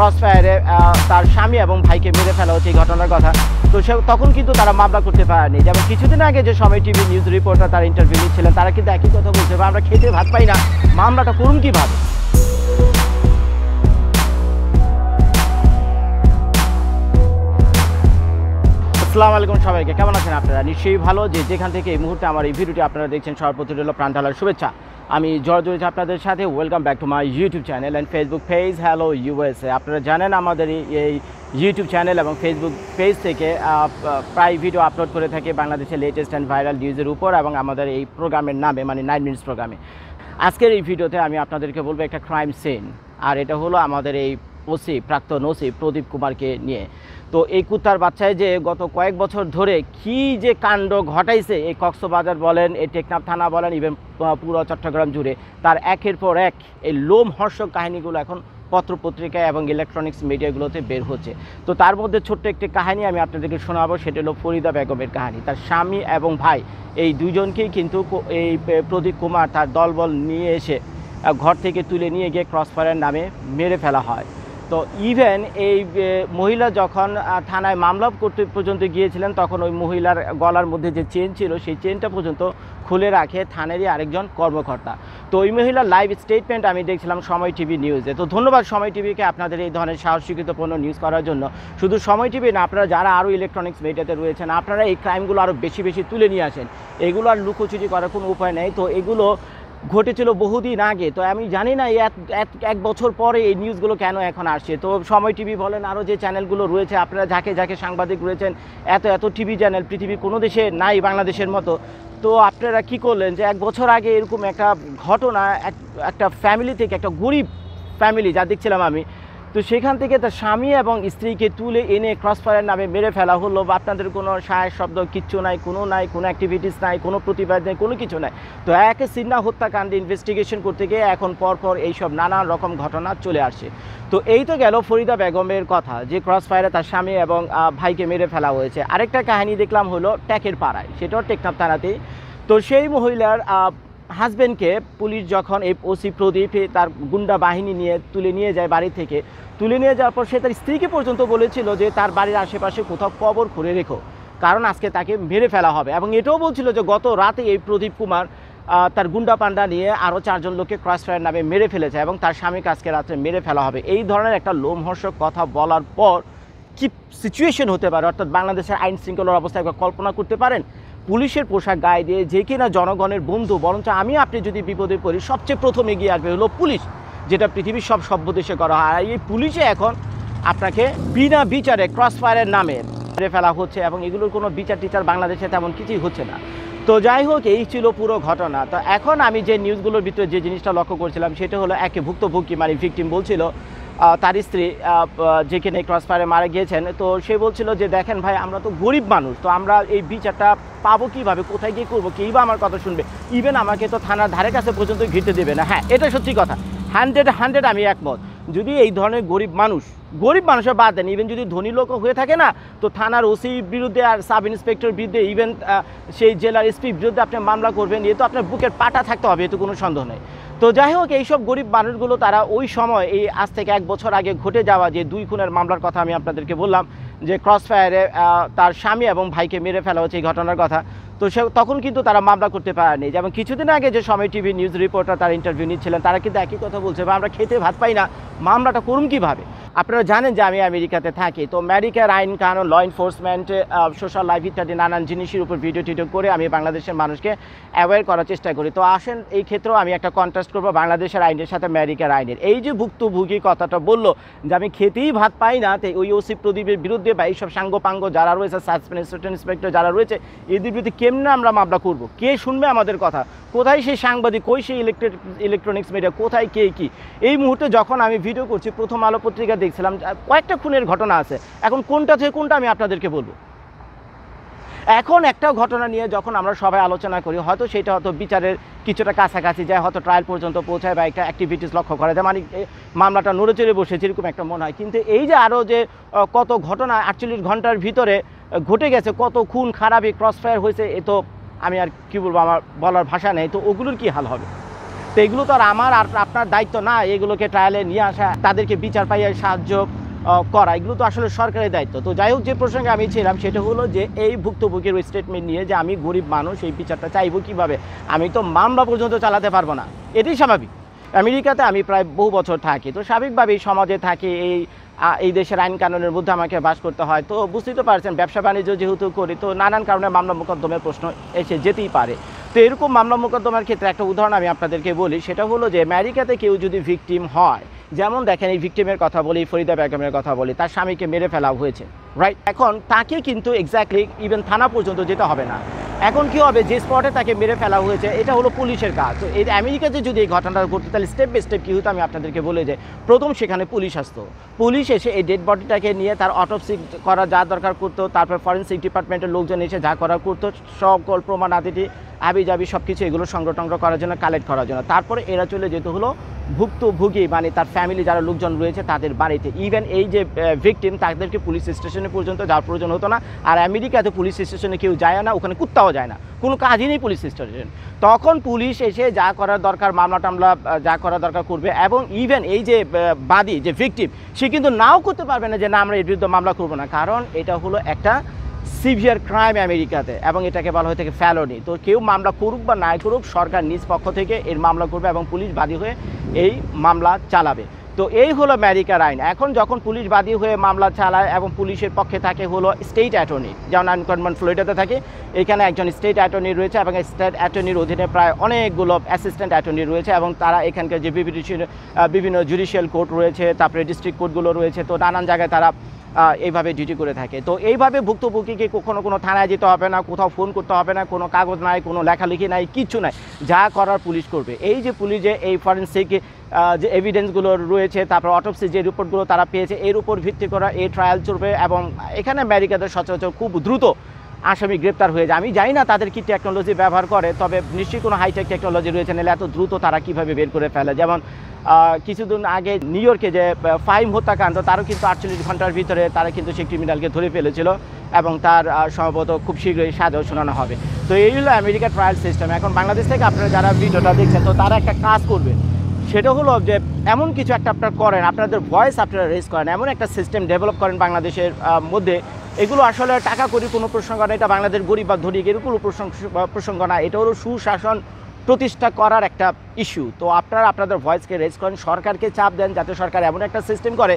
ফায়ারে তার স্বামী এবং ভাইকে মেরে ফেলা হচ্ছে এই ঘটনার কথা তো সে তখন কিন্তু তারা মামলা করতে পারেনি যেমন কিছুদিন আগে যে সময় টিভি নিউজ রিপোর্টার তার ইন্টারভিউ নিচ্ছিলেন তারা কিন্তু একই কথা বলছে আমরা খেতে ভাত পাই না মামলাটা করুন কীভাবে আসসালামু আলাইকুম সবাইকে কেমন আছেন আপনারা নিশ্চয়ই ভালো যে যেখান থেকে এই মুহূর্তে আমার এই ভিডিওটি আপনারা দেখছেন সবার প্রতি রইল প্রাণ শুভেচ্ছা আমি জয় রয়েছে আপনাদের সাথে welcome back to my YouTube channel and Facebook page hello USA আপনারা জানেন আমাদের এই ইউটিউব চ্যানেল এবং ফেসবুক পেজ থেকে প্রায় ভিডিও আপলোড করে থাকে বাংলাদেশের লেটেস্ট অ্যান্ড ভাইরাল নিউজের উপর এবং আমাদের এই প্রোগ্রামের নামে মানে নাইন মিনিটস প্রোগ্রামে আজকের এই ভিডিওতে আমি আপনাদেরকে বলবো একটা ক্রাইম সিন আর এটা হলো আমাদের এই ওসি প্রাক্তন ওসি প্রদীপ কুমারকে নিয়ে তো এই কুত্তার বাচ্চায় যে গত কয়েক বছর ধরে কি যে কাণ্ড ঘটাইছে এই কক্সবাজার বলেন এই টেকনাফ থানা বলেন ইভেন পুরো চট্টগ্রাম জুড়ে তার একের পর এক এই লোমহর্ষক কাহিনীগুলো এখন পত্রপত্রিকা এবং ইলেকট্রনিক্স মিডিয়াগুলোতে বের হচ্ছে তো তার মধ্যে ছোট্ট একটি কাহিনী আমি আপনাদেরকে শোনাবো সেটা হলো ফরিদা বেগমের কাহিনী তার স্বামী এবং ভাই এই দুজনকেই কিন্তু এই প্রদীপ কুমার তার দলবল নিয়ে এসে ঘর থেকে তুলে নিয়ে গিয়ে ক্রসফায়ারের নামে মেরে ফেলা হয় তো ইভেন এই মহিলা যখন থানায় মামলা করতে পর্যন্ত গিয়েছিলেন তখন ওই মহিলার গলার মধ্যে যে চেন ছিল সেই চেনটা পর্যন্ত খুলে রাখে থানারই আরেকজন কর্মকর্তা তো ওই মহিলার লাইভ স্টেটমেন্ট আমি দেখছিলাম সময় টিভি নিউজে তো ধন্যবাদ সময় টিভিকে আপনাদের এই ধরনের সাহসীকৃত পণ্য নিউজ করার জন্য শুধু সময় টিভি না আপনারা যারা আরও ইলেকট্রনিক্স মিডিয়াতে রয়েছেন আপনারা এই ক্রাইমগুলো আরও বেশি বেশি তুলে নিয়ে আসেন এগুলো আর লুকোচুরি করার কোনো উপায় নেই তো এগুলো ঘটেছিল বহুদিন আগে তো আমি জানি না এক বছর পরে এই নিউজগুলো কেন এখন আসছে তো সময় টিভি বলেন আরও যে চ্যানেলগুলো রয়েছে আপনারা যাকে যাকে সাংবাদিক রয়েছেন এত এত টিভি চ্যানেল পৃথিবীর কোনো দেশে নাই বাংলাদেশের মতো তো আপনারা কি করলেন যে এক বছর আগে এরকম একটা ঘটনা একটা ফ্যামিলি থেকে একটা গরিব ফ্যামিলি যা দেখছিলাম আমি তো সেখান থেকে তার স্বামী এবং স্ত্রীকে তুলে এনে ক্রসফায়ার নামে মেরে ফেলা হলো বা আপনাদের কোনো সায় শব্দ কিচ্ছু নাই কোনো নাই কোনো অ্যাক্টিভিটিস নাই কোনো প্রতিবাদ নেই কোনো কিছু নাই তো একে সিন্না হত্যাকাণ্ডে ইনভেস্টিগেশন করতে গিয়ে এখন পরপর এইসব নানান রকম ঘটনা চলে আসে তো এই তো গেল ফরিদা বেগমের কথা যে ক্রসফায়ারে তার স্বামী এবং ভাইকে মেরে ফেলা হয়েছে আরেকটা কাহিনী দেখলাম হলো ট্যাকের পাড়ায় সেটাও টেকনাফ থানাতেই তো সেই মহিলার হাজব্যান্ডকে পুলিশ যখন এই ওসি প্রদীপ তার গুন্ডা বাহিনী নিয়ে তুলে নিয়ে যায় বাড়ি থেকে তুলে নিয়ে যাওয়ার পর সে তার স্ত্রীকে পর্যন্ত বলেছিল যে তার বাড়ির আশেপাশে কোথাও কবর খুঁড়ে রেখো কারণ আজকে তাকে মেরে ফেলা হবে এবং এটাও বলছিল যে গত রাতে এই প্রদীপ কুমার তার গুন্ডা পান্ডা নিয়ে আরও চারজন লোককে ক্রসফায়ার নামে মেরে ফেলেছে এবং তার স্বামীকে আজকে রাত্রে মেরে ফেলা হবে এই ধরনের একটা লোমহর্ষক কথা বলার পর কি সিচুয়েশন হতে পারে অর্থাৎ বাংলাদেশের আইন শৃঙ্খলার অবস্থা একবার কল্পনা করতে পারেন পুলিশের পোশাক গায়ে দিয়ে যে কিনা জনগণের বন্ধু বরঞ্চ আমি আপনি যদি বিপদে পড়ি সবচেয়ে প্রথম এগিয়ে আসবে হলো পুলিশ যেটা পৃথিবীর সব সভ্য দেশে করা হয় আর এই পুলিশে এখন আপনাকে বিনা বিচারে ক্রস ফায়ারের নামে মেরে ফেলা হচ্ছে এবং এগুলোর কোনো বিচার টিচার বাংলাদেশে তেমন কিছুই হচ্ছে না তো যাই হোক এই ছিল পুরো ঘটনা তো এখন আমি যে নিউজগুলোর ভিতরে যে জিনিসটা লক্ষ্য করছিলাম সেটা হলো একে ভুক্তভোগী মানে ভিকটিম বলছিল তার স্ত্রী যেখানে ক্রস ফায়ারে মারা গিয়েছেন তো সে বলছিল যে দেখেন ভাই আমরা তো গরিব মানুষ তো আমরা এই বিচারটা পাবো কীভাবে কোথায় গিয়ে করবো কেই বা আমার কথা শুনবে ইভেন আমাকে তো থানার ধারে কাছে পর্যন্ত ঘিরতে দেবে না হ্যাঁ এটা সত্যি কথা হান্ড্রেড হান্ড্রেড আমি একমত যদি এই ধরনের গরিব মানুষ গরিব মানুষের বাদ দেন ইভেন যদি ধনী লোক হয়ে থাকে না তো থানার ওসির বিরুদ্ধে আর সাব ইন্সপেক্টর বিরুদ্ধে ইভেন সেই জেলার এসপির বিরুদ্ধে আপনি মামলা করবেন এ তো আপনার বুকের পাটা থাকতে হবে এতে কোনো সন্দেহ নেই তো যাই হোক এইসব গরিব মানুষগুলো তারা ওই সময় এই আজ থেকে এক বছর আগে ঘটে যাওয়া যে দুই খুনের মামলার কথা আমি আপনাদেরকে বললাম যে ক্রস ফায়ারে তার স্বামী এবং ভাইকে মেরে ফেলা হচ্ছে এই ঘটনার কথা তো সে তখন কিন্তু তারা মামলা করতে পারেনি যেমন কিছুদিন আগে যে সময় টিভি নিউজ রিপোর্টার তারা ইন্টারভিউ নিচ্ছিলেন তারা কিন্তু একই কথা বলছে বা আমরা খেতে ভাত পাই না মামলাটা করুন কীভাবে আপনারা জানেন যে আমি আমেরিকাতে থাকি তো আমেরিকার আইন কানুন ল এনফোর্সমেন্ট সোশ্যাল লাইফ ইত্যাদি নানান জিনিসের উপর ভিডিও টিডিও করে আমি বাংলাদেশের মানুষকে অ্যাওয়ার করার চেষ্টা করি তো আসেন এই ক্ষেত্রেও আমি একটা কন্ট্রাস্ট করবো বাংলাদেশের আইনের সাথে আমেরিকার আইনের এই যে ভুক্তভোগী কথাটা বললো যে আমি খেতেই ভাত পাই না তো ওই ওসি প্রদীপের বিরুদ্ধে বা এইসব পাঙ্গ যারা রয়েছে সাসপেন্স ইন্সপেক্টর যারা রয়েছে এদের বিরুদ্ধে কে কেমনে আমরা মামলা করব। কে শুনবে আমাদের কথা কোথায় সেই সাংবাদিক কই সেই ইলেকট্রিক ইলেকট্রনিক্স মিডিয়া কোথায় কে কি এই মুহূর্তে যখন আমি ভিডিও করছি প্রথম আলো পত্রিকা দেখছিলাম কয়েকটা খুনের ঘটনা আছে এখন কোনটা থেকে কোনটা আমি আপনাদেরকে বলবো এখন একটা ঘটনা নিয়ে যখন আমরা সবাই আলোচনা করি হয়তো সেটা হয়তো বিচারের কিছুটা কাছাকাছি যায় হয়তো ট্রায়াল পর্যন্ত পৌঁছায় বা একটা অ্যাক্টিভিটিস লক্ষ্য করা যায় মানে মামলাটা নড়েচড়ে বসে যেরকম একটা মনে হয় কিন্তু এই যে আরও যে কত ঘটনা আটচল্লিশ ঘন্টার ভিতরে ঘটে গেছে কত খুন খারাপই ক্রসফায়ার হয়েছে এ তো আমি আর কী বলবো আমার বলার ভাষা নেই তো ওগুলোর কী হাল হবে তো এগুলো তো আর আমার আর আপনার দায়িত্ব না এগুলোকে ট্রায়ালে নিয়ে আসা তাদেরকে বিচার পাইয়ে সাহায্য করা এগুলো তো আসলে সরকারের দায়িত্ব তো যাই হোক যে প্রসঙ্গে আমি ছিলাম সেটা হলো যে এই ভুক্তভোগীর স্টেটমেন্ট নিয়ে যে আমি গরিব মানুষ এই বিচারটা চাইবো কিভাবে আমি তো মামলা পর্যন্ত চালাতে পারবো না এটাই স্বাভাবিক আমেরিকাতে আমি প্রায় বহু বছর থাকি তো স্বাভাবিকভাবেই সমাজে থাকি এই এই দেশের আইন কানুনের মধ্যে আমাকে বাস করতে হয় তো বুঝতেই তো পারছেন ব্যবসা বাণিজ্য যেহেতু করি তো নানান কারণে মামলা মোকদ্দমের প্রশ্ন এসে যেতেই পারে তো এরকম মামলা মোকদ্দমার ক্ষেত্রে একটা উদাহরণ আমি আপনাদেরকে বলি সেটা হলো যে আমেরিকাতে কেউ যদি ভিকটিম হয় যেমন দেখেন এই ভিক্টিমের কথা বলি ফরিদা বেগমের কথা বলি তার স্বামীকে মেরে ফেলা হয়েছে রাইট এখন তাকে কিন্তু এক্স্যাক্টলি ইভেন থানা পর্যন্ত যেতে হবে না এখন কি হবে যে স্পটে তাকে মেরে ফেলা হয়েছে এটা হলো পুলিশের কাজ তো এই আমেরিকাতে যদি এই ঘটনাটা ঘটতো তাহলে স্টেপ বাই স্টেপ কী হতো আমি আপনাদেরকে বলে যাই প্রথম সেখানে পুলিশ আসতো পুলিশ এসে এই ডেড বডিটাকে নিয়ে তার অটোপসি করা যা দরকার করতো তারপর ফরেন্সিক ডিপার্টমেন্টের লোকজন এসে যা করা করতো সকল প্রমাণ আদিটি আবি জাবি সব কিছু এগুলো সংগ্রহ টংগ্রহ করার জন্য কালেক্ট করার জন্য তারপরে এরা চলে যেতে হলো ভুক্তভোগী মানে তার ফ্যামিলি যারা লোকজন রয়েছে তাদের বাড়িতে ইভেন এই যে ভিকটিম তাদেরকে পুলিশ স্টেশনে পর্যন্ত যাওয়ার প্রয়োজন হতো না আর আমেরিকাতে পুলিশ স্টেশনে কেউ যায় না ওখানে কুত্তাও যায় না কোনো কাজই নেই পুলিশ স্টেশন তখন পুলিশ এসে যা করার দরকার মামলা টামলা যা করার দরকার করবে এবং ইভেন এই যে বাদী যে ভিকটিম সে কিন্তু নাও করতে পারবে না যে না আমরা এর বিরুদ্ধে মামলা করবো না কারণ এটা হলো একটা সিভিয়ার ক্রাইম আমেরিকাতে এবং এটাকে বলা হয়ে থাকে ফ্যালোনি তো কেউ মামলা করুক বা নাই করুক সরকার নিজ পক্ষ থেকে এর মামলা করবে এবং পুলিশ বাদী হয়ে এই মামলা চালাবে তো এই হলো আমেরিকার আইন এখন যখন পুলিশ বাদী হয়ে মামলা চালায় এবং পুলিশের পক্ষে থাকে হলো স্টেট অ্যাটর্নি যেমন আমি কনমেন্ট ফ্লোরিডাতে থাকে এখানে একজন স্টেট অ্যাটর্নি রয়েছে এবং স্টেট অ্যাটর্নির অধীনে প্রায় অনেকগুলো অ্যাসিস্ট্যান্ট অ্যাটর্নি রয়েছে এবং তারা এখানকার যে বিভিন্ন জুডিশিয়াল কোর্ট রয়েছে তারপরে ডিস্ট্রিক্ট কোর্টগুলো রয়েছে তো নানান জায়গায় তারা এইভাবে ডিউটি করে থাকে তো এইভাবে ভুক্তভোগীকে কখনো কোনো থানায় যেতে হবে না কোথাও ফোন করতে হবে না কোনো কাগজ নাই কোনো লেখালেখি নাই কিছু নাই যা করার পুলিশ করবে এই যে পুলিশ যে এই ফরেন্সিক যে এভিডেন্সগুলো রয়েছে তারপর অটোপসি যে রিপোর্টগুলো তারা পেয়েছে এর উপর ভিত্তি করা এই ট্রায়াল চলবে এবং এখানে আমেরিকাদের সচরাচর খুব দ্রুত আসামি গ্রেপ্তার হয়ে যায় আমি জানি না তাদের কি টেকনোলজি ব্যবহার করে তবে নিশ্চয়ই কোনো হাইটেক টেকনোলজি রয়েছে নাহলে এত দ্রুত তারা কিভাবে বের করে ফেলে যেমন কিছুদিন আগে নিউ ইয়র্কে যে ফাইম হত্যাকাণ্ড তারও কিন্তু আটচল্লিশ ঘন্টার ভিতরে তারা কিন্তু সেই ক্রিমিনালকে ধরে ফেলেছিল এবং তার সম্ভবত খুব শীঘ্রই সাজাও শোনানো হবে তো এই হলো আমেরিকার ট্রায়াল সিস্টেম এখন বাংলাদেশ থেকে আপনারা যারা ভিডিওটা দেখছেন তো তারা একটা কাজ করবে সেটা হলো যে এমন কিছু একটা আপনারা করেন আপনাদের ভয়েস আপনারা রেজ করেন এমন একটা সিস্টেম ডেভেলপ করেন বাংলাদেশের মধ্যে এগুলো আসলে টাকা করি কোনো প্রসঙ্গ না এটা বাংলাদেশ গরিব বা ধনী এরকম প্রসঙ্গ না এটা হলো সুশাসন প্রতিষ্ঠা করার একটা ইস্যু তো আপনারা আপনাদের ভয়েসকে রেজ করেন সরকারকে চাপ দেন যাতে সরকার এমন একটা সিস্টেম করে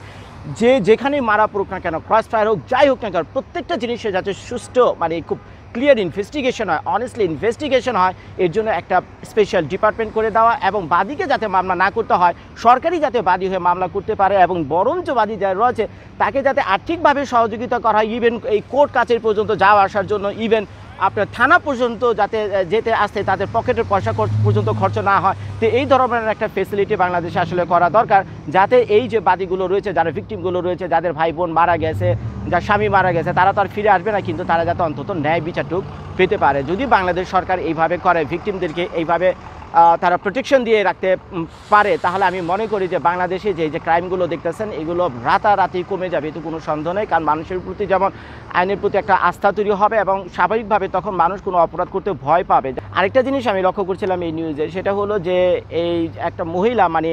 যে যেখানেই মারা পড়ুক না কেন ক্রস ফায়ার হোক যাই হোক না কেন প্রত্যেকটা জিনিসে যাতে সুষ্ঠ মানে খুব ক্লিয়ার ইনভেস্টিগেশন হয় অনেস্টলি ইনভেস্টিগেশন হয় এর জন্য একটা স্পেশাল ডিপার্টমেন্ট করে দেওয়া এবং বাদীকে যাতে মামলা না করতে হয় সরকারি যাতে বাদী হয়ে মামলা করতে পারে এবং বরঞ্চ বাদী যা রয়েছে তাকে যাতে আর্থিকভাবে সহযোগিতা করা হয় ইভেন এই কোর্ট কাছের পর্যন্ত যাওয়া আসার জন্য ইভেন আপনার থানা পর্যন্ত যাতে যেতে আসতে তাদের পকেটের পয়সা পর্যন্ত খরচ না হয় তো এই ধরনের একটা ফেসিলিটি বাংলাদেশে আসলে করা দরকার যাতে এই যে বাদীগুলো রয়েছে যারা ভিকটিমগুলো রয়েছে যাদের ভাই বোন মারা গেছে যার স্বামী মারা গেছে তারা তো আর ফিরে আসবে না কিন্তু তারা যাতে অন্তত ন্যায় বিচারটুক পেতে পারে যদি বাংলাদেশ সরকার এইভাবে করে ভিকটিমদেরকে এইভাবে তারা প্রোটেকশন দিয়ে রাখতে পারে তাহলে আমি মনে করি যে বাংলাদেশে যে যে ক্রাইমগুলো দেখতেছেন এগুলো রাতারাতি কমে যাবে এতে কোনো সন্দেহ নেই কারণ মানুষের প্রতি যেমন আইনের প্রতি একটা আস্থা তৈরি হবে এবং স্বাভাবিকভাবে তখন মানুষ কোনো অপরাধ করতে ভয় পাবে আরেকটা জিনিস আমি লক্ষ্য করছিলাম এই নিউজে সেটা হলো যে এই একটা মহিলা মানে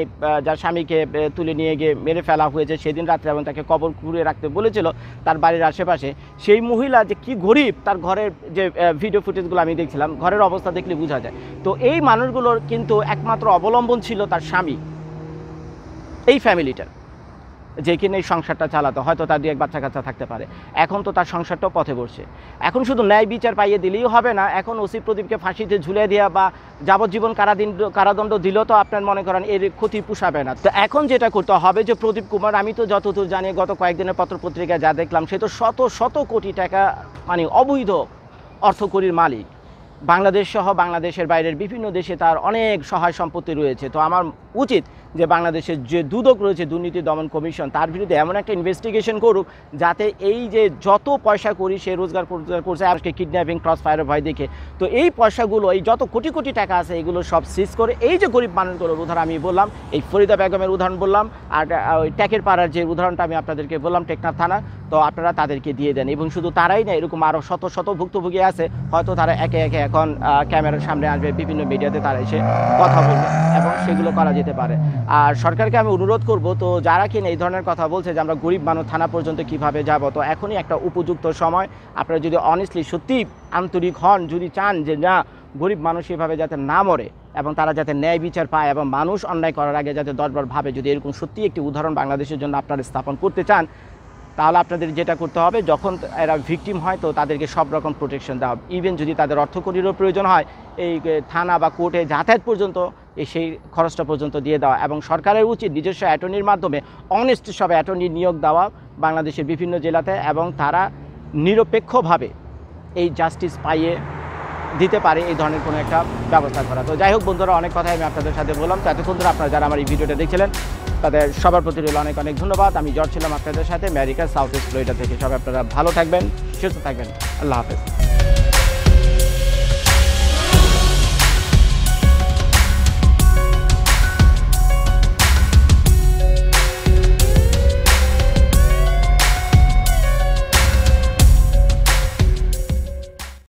যার স্বামীকে তুলে নিয়ে গিয়ে মেরে ফেলা হয়েছে সেদিন রাত্রে এবং তাকে কবর ঘুরে রাখতে বলেছিল তার বাড়ির আশেপাশে সেই মহিলা যে কি গরিব তার ঘরের যে ভিডিও ফুটেজগুলো আমি দেখছিলাম ঘরের অবস্থা দেখলে বোঝা যায় তো এই মানুষগুলো এগুলোর কিন্তু একমাত্র অবলম্বন ছিল তার স্বামী এই ফ্যামিলিটার যে এই সংসারটা চালাতো হয়তো তার দিয়ে এক বাচ্চা কাচ্চা থাকতে পারে এখন তো তার সংসারটাও পথে বসছে এখন শুধু ন্যায় বিচার পাইয়ে দিলেই হবে না এখন ওসি প্রদীপকে ফাঁসিতে ঝুলে দেওয়া বা যাবজ্জীবন কারাদিন কারাদণ্ড দিলেও তো আপনার মনে করেন এর ক্ষতি পুষাবে না তো এখন যেটা করতে হবে যে প্রদীপ কুমার আমি তো যতদূর জানি গত কয়েকদিনের পত্রপত্রিকায় যা দেখলাম সে তো শত শত কোটি টাকা মানে অবৈধ অর্থকরীর মালিক বাংলাদেশ সহ বাংলাদেশের বাইরের বিভিন্ন দেশে তার অনেক সহায় সম্পত্তি রয়েছে তো আমার উচিত যে বাংলাদেশের যে দুদক রয়েছে দুর্নীতি দমন কমিশন তার বিরুদ্ধে এমন একটা ইনভেস্টিগেশন করুক যাতে এই যে যত পয়সা করি সে রোজগার করছে আজকে কিডন্যাপিং ক্রস ফায়ার ভয় দেখে তো এই পয়সাগুলো এই যত কোটি কোটি টাকা আছে এগুলো সব সিজ করে এই যে গরিব মানুষগুলোর উদাহরণ আমি বললাম এই ফরিদা বেগমের উদাহরণ বললাম আর ওই ট্যাকের পাড়ার যে উদাহরণটা আমি আপনাদেরকে বললাম টেকনাফ থানা তো আপনারা তাদেরকে দিয়ে দেন এবং শুধু তারাই না এরকম আরও শত শত ভুক্তভোগী আছে হয়তো তারা একে একে এখন ক্যামেরার সামনে আসবে বিভিন্ন মিডিয়াতে তারা এসে কথা বলবে এবং সেগুলো করা যেতে পারে আর সরকারকে আমি অনুরোধ করব তো যারা কিনা এই ধরনের কথা বলছে যে আমরা গরিব মানুষ থানা পর্যন্ত কিভাবে যাব তো এখনই একটা উপযুক্ত সময় আপনারা যদি অনেস্টলি সত্যি আন্তরিক হন যদি চান যে না গরিব মানুষ এভাবে যাতে না মরে এবং তারা যাতে ন্যায় বিচার পায় এবং মানুষ অন্যায় করার আগে যাতে দশবার ভাবে যদি এরকম সত্যি একটি উদাহরণ বাংলাদেশের জন্য আপনারা স্থাপন করতে চান তাহলে আপনাদের যেটা করতে হবে যখন এরা ভিকটিম হয় তো তাদেরকে সব রকম প্রোটেকশন দেওয়া হবে ইভেন যদি তাদের অর্থকরীরও প্রয়োজন হয় এই থানা বা কোর্টে যাতায়াত পর্যন্ত সেই খরচটা পর্যন্ত দিয়ে দেওয়া এবং সরকারের উচিত নিজস্ব অ্যাটর্নির মাধ্যমে অনেস্ট সব অ্যাটর্নি নিয়োগ দেওয়া বাংলাদেশের বিভিন্ন জেলাতে এবং তারা নিরপেক্ষভাবে এই জাস্টিস পাইয়ে দিতে পারে এই ধরনের কোনো একটা ব্যবস্থা করা তো যাই হোক বন্ধুরা অনেক কথাই আমি আপনাদের সাথে বললাম তো এতক্ষণ ধরে আপনারা যারা আমার এই ভিডিওটা দেখছিলেন তাদের সবার প্রতি রইল অনেক অনেক ধন্যবাদ আমি জ্বর ছিলাম আপনাদের সাথে আমেরিকা সাউথ ইস্ট ফ্লোরিডা থেকে সব আপনারা ভালো থাকবেন সুস্থ থাকবেন আল্লাহ হাফেজ